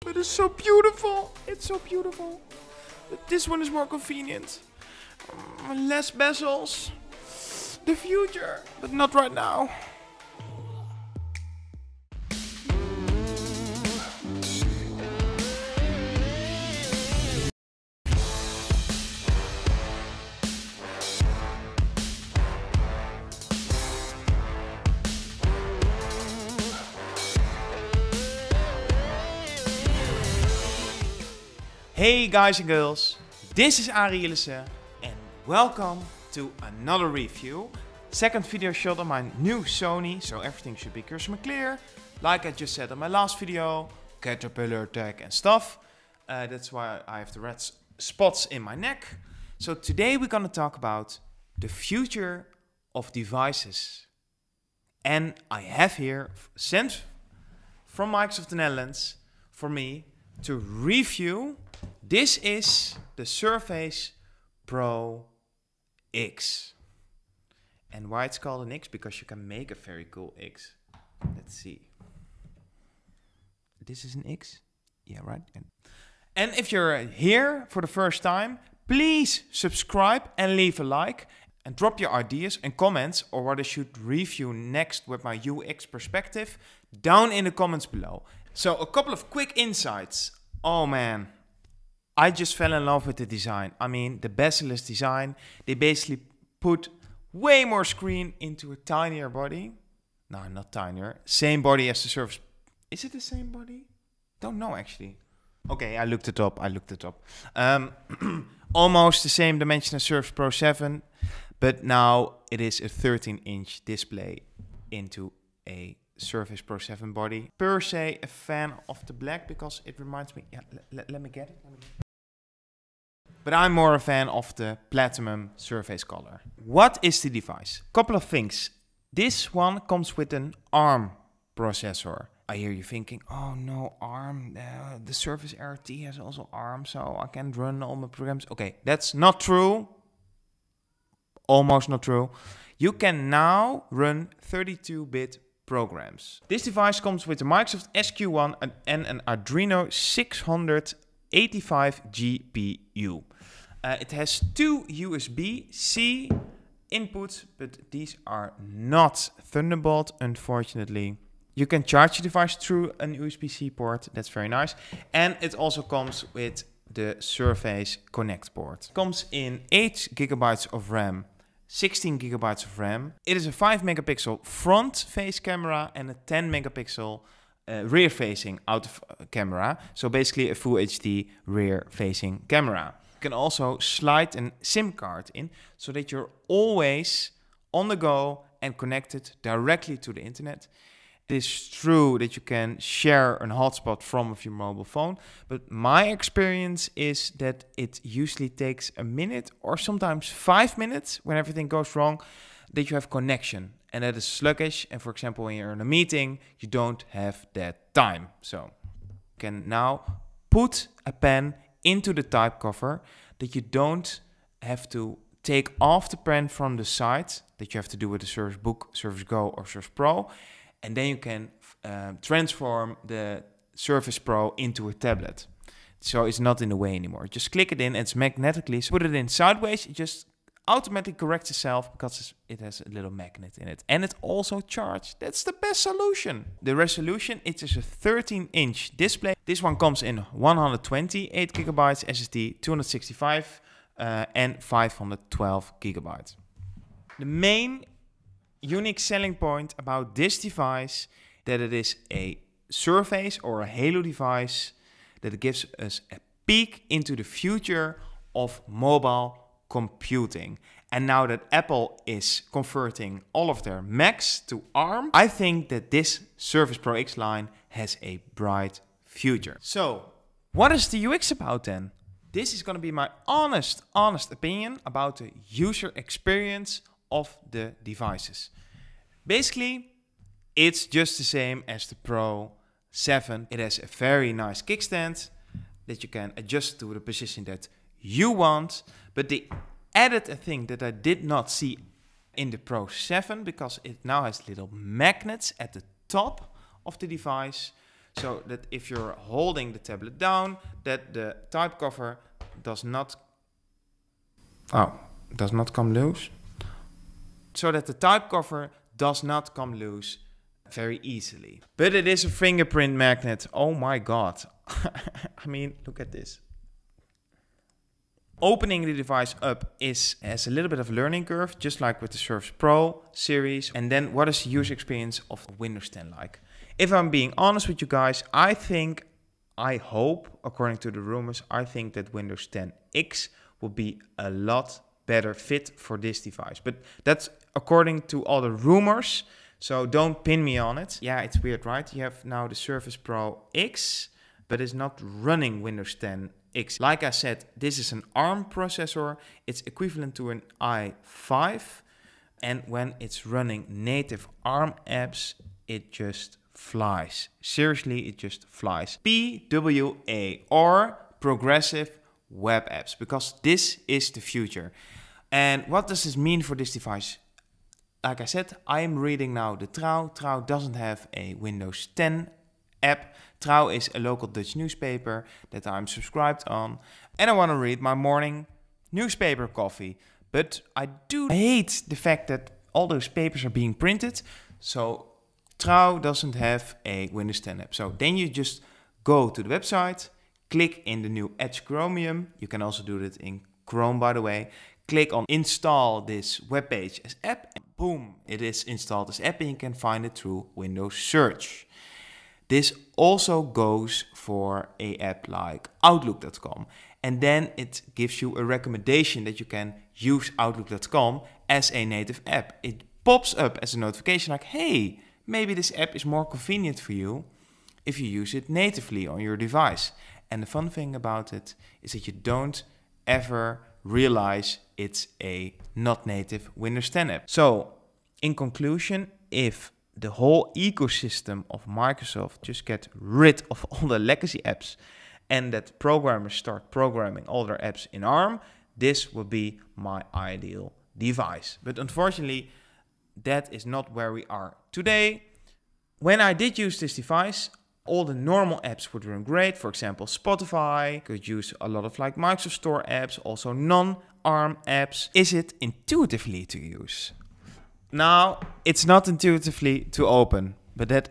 But It is so beautiful. It's so beautiful. But this one is more convenient. Um, less bezels. The future, but not right now. Hey guys and girls, this is Ari Illissen and welcome to another review. Second video shot on my new Sony, so everything should be crystal clear. Like I just said in my last video, caterpillar attack and stuff. Uh, that's why I have the red spots in my neck. So today we're gonna talk about the future of devices. And I have here, sent from Microsoft the Netherlands, for me, to review. This is the Surface Pro X. And why it's called an X? Because you can make a very cool X. Let's see. This is an X? Yeah, right. And if you're here for the first time, please subscribe and leave a like and drop your ideas and comments or what I should review next with my UX perspective down in the comments below. So a couple of quick insights. Oh man, I just fell in love with the design. I mean, the Basilisk design, they basically put way more screen into a tinier body. No, not tinier. Same body as the Surface. Is it the same body? Don't know actually. Okay, I looked it up. I looked it up. Um, almost the same dimension as Surface Pro 7, but now it is a 13 inch display into a Surface Pro 7 body. Per se a fan of the black because it reminds me, yeah, let me get it. Let me get it but I'm more a fan of the platinum surface color. What is the device? Couple of things. This one comes with an ARM processor. I hear you thinking, oh no, ARM, uh, the Surface RT has also ARM, so I can't run all my programs. Okay, that's not true. Almost not true. You can now run 32-bit programs. This device comes with a Microsoft SQ1 and, and an Adreno 685 GPU. Uh, it has two USB-C inputs, but these are not Thunderbolt, unfortunately. You can charge the device through an USB-C port, that's very nice. And it also comes with the Surface Connect port. comes in 8 gigabytes of RAM 16 gigabytes of RAM. It is a 5 megapixel front face camera and a 10 megapixel uh, rear facing out of uh, camera. So basically a full HD rear facing camera. You can also slide a SIM card in so that you're always on the go and connected directly to the internet. It is true that you can share an hotspot from of your mobile phone, but my experience is that it usually takes a minute or sometimes five minutes when everything goes wrong that you have connection. And that is sluggish. And for example, when you're in a meeting, you don't have that time. So you can now put a pen into the type cover that you don't have to take off the pen from the site that you have to do with the Service Book, Service Go, or Service Pro and then you can uh, transform the Surface Pro into a tablet. So it's not in the way anymore. Just click it in, it's magnetically, so put it in sideways, it just automatically corrects itself because it has a little magnet in it. And it's also charged. That's the best solution. The resolution, it is a 13 inch display. This one comes in 128 gigabytes SSD, 265 uh, and 512 gigabytes. The main unique selling point about this device that it is a surface or a halo device that gives us a peek into the future of mobile computing. And now that Apple is converting all of their Macs to ARM, I think that this Surface Pro X line has a bright future. So, what is the UX about then? This is going to be my honest, honest opinion about the user experience of the devices. Basically, it's just the same as the Pro 7. It has a very nice kickstand that you can adjust to the position that you want. But the added a thing that I did not see in the Pro 7 because it now has little magnets at the top of the device so that if you're holding the tablet down that the type cover does not oh does not come loose so that the type cover does not come loose very easily. But it is a fingerprint magnet. Oh my god. I mean, look at this. Opening the device up is has a little bit of learning curve, just like with the Surface Pro series. And then what is the user experience of Windows 10 like? If I'm being honest with you guys, I think, I hope, according to the rumors, I think that Windows 10 X will be a lot better fit for this device. But that's according to all the rumors. So don't pin me on it. Yeah, it's weird, right? You have now the Surface Pro X, but it's not running Windows 10 X. Like I said, this is an ARM processor. It's equivalent to an i5. And when it's running native ARM apps, it just flies. Seriously, it just flies. PWA or Progressive web apps because this is the future. And what does this mean for this device? Like I said, I'm reading now the Trouw. Trouw doesn't have a Windows 10 app. Trouw is a local Dutch newspaper that I'm subscribed on. And I want to read my morning newspaper coffee. But I do hate the fact that all those papers are being printed. So Trouw doesn't have a Windows 10 app. So then you just go to the website, Click in the new Edge Chromium. You can also do that in Chrome, by the way. Click on install this webpage as app. And boom, it is installed as app and you can find it through Windows search. This also goes for a app like Outlook.com. And then it gives you a recommendation that you can use Outlook.com as a native app. It pops up as a notification like, hey, maybe this app is more convenient for you if you use it natively on your device. And the fun thing about it is that you don't ever realize it's a not native Windows 10 app. So, in conclusion, if the whole ecosystem of Microsoft just get rid of all the legacy apps and that programmers start programming all their apps in ARM, this would be my ideal device. But unfortunately, that is not where we are today. When I did use this device, all the normal apps would run great. For example, Spotify could use a lot of like Microsoft Store apps, also non-ARM apps. Is it intuitively to use? Now, it's not intuitively to open, but that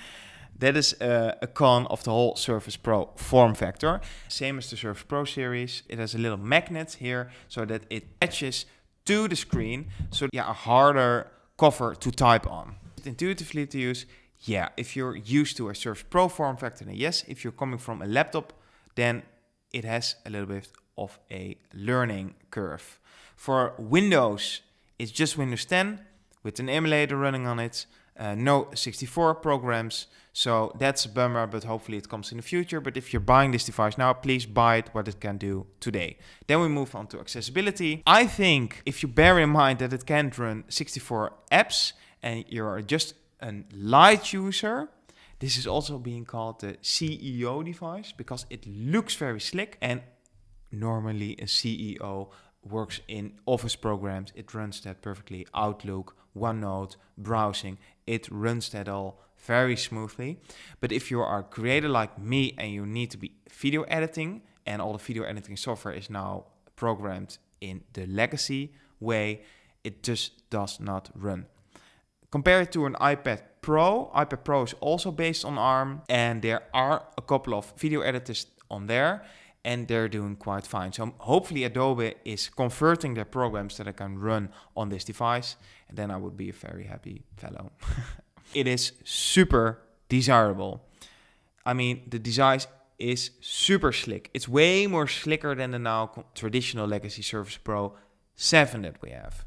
that is uh, a con of the whole Surface Pro form factor. Same as the Surface Pro series, it has a little magnet here so that it attaches to the screen, so yeah, a harder cover to type on. Intuitively to use, yeah, if you're used to a Surface Pro form factor, then yes. If you're coming from a laptop, then it has a little bit of a learning curve. For Windows, it's just Windows 10 with an emulator running on it, uh, no 64 programs. So that's a bummer, but hopefully it comes in the future. But if you're buying this device now, please buy it what it can do today. Then we move on to accessibility. I think if you bear in mind that it can't run 64 apps and you're just a light user. This is also being called the CEO device because it looks very slick. And normally a CEO works in Office programs. It runs that perfectly. Outlook, OneNote, browsing, it runs that all very smoothly. But if you are a creator like me and you need to be video editing, and all the video editing software is now programmed in the legacy way, it just does not run. Compare it to an iPad Pro. iPad Pro is also based on ARM, and there are a couple of video editors on there, and they're doing quite fine. So hopefully Adobe is converting their programs that I can run on this device, and then I would be a very happy fellow. it is super desirable. I mean, the design is super slick. It's way more slicker than the now traditional Legacy Surface Pro 7 that we have.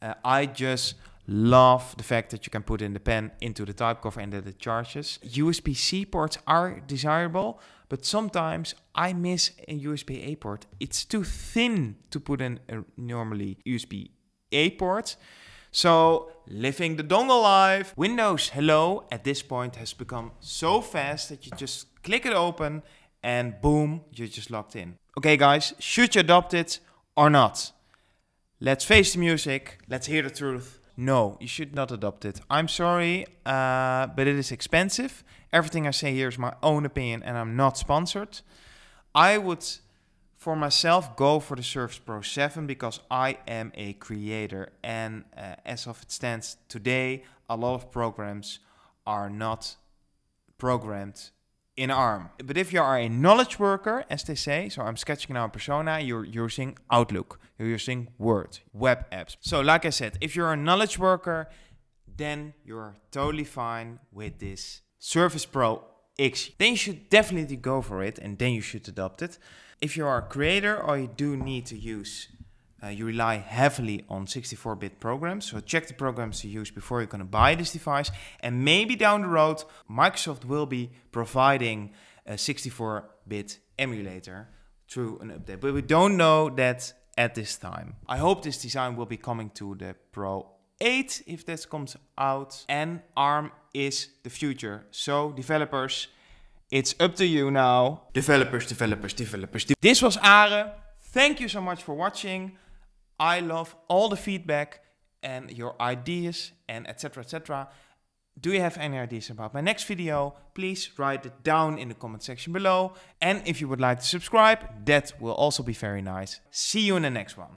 Uh, I just Love the fact that you can put in the pen into the type cover and that it charges. USB-C ports are desirable, but sometimes I miss a USB-A port. It's too thin to put in a normally USB-A port. So, living the dongle life. Windows Hello at this point has become so fast that you just click it open and boom, you're just locked in. Okay guys, should you adopt it or not? Let's face the music, let's hear the truth no, you should not adopt it. I'm sorry, uh, but it is expensive. Everything I say here is my own opinion and I'm not sponsored. I would, for myself, go for the Surface Pro 7 because I am a creator. And uh, as of it stands today, a lot of programs are not programmed in ARM. But if you are a knowledge worker, as they say, so I'm sketching now a persona, you're using Outlook, you're using Word, web apps. So like I said, if you're a knowledge worker, then you're totally fine with this Surface Pro X. Then you should definitely go for it and then you should adopt it. If you are a creator or you do need to use uh, you rely heavily on 64-bit programs. So check the programs you use before you're going to buy this device. And maybe down the road, Microsoft will be providing a 64-bit emulator through an update. But we don't know that at this time. I hope this design will be coming to the Pro 8 if this comes out. And ARM is the future. So developers, it's up to you now. Developers, developers, developers. De this was Are. Thank you so much for watching. I love all the feedback and your ideas and etc. etc. Do you have any ideas about my next video? Please write it down in the comment section below. And if you would like to subscribe, that will also be very nice. See you in the next one.